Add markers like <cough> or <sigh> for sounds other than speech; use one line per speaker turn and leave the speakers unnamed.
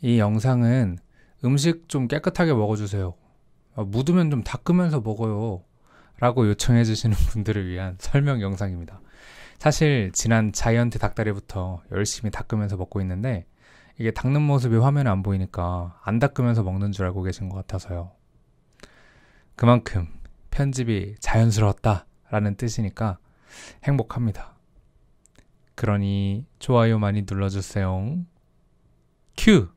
이 영상은 음식 좀 깨끗하게 먹어주세요. 아, 묻으면 좀 닦으면서 먹어요. 라고 요청해 주시는 <laughs> 분들을 위한 설명 영상입니다. 사실 지난 자이언트 닭다리부터 열심히 닦으면서 먹고 있는데 이게 닦는 모습이 화면에 안 보이니까 안 닦으면서 먹는 줄 알고 계신 것 같아서요. 그만큼 편집이 자연스러웠다라는 뜻이니까 행복합니다. 그러니 좋아요 많이 눌러주세요. 큐!